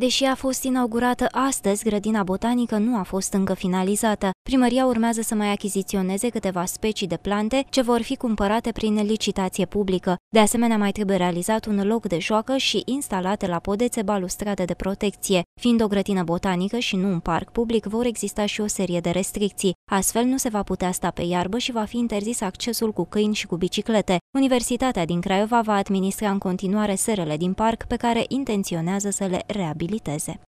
Deși a fost inaugurată astăzi, grădina botanică nu a fost încă finalizată. Primăria urmează să mai achiziționeze câteva specii de plante ce vor fi cumpărate prin licitație publică. De asemenea, mai trebuie realizat un loc de joacă și instalate la podețe balustrade de protecție. Fiind o grădină botanică și nu un parc public, vor exista și o serie de restricții. Astfel, nu se va putea sta pe iarbă și va fi interzis accesul cu câini și cu biciclete. Universitatea din Craiova va administra în continuare serele din parc pe care intenționează să le reabiliteze.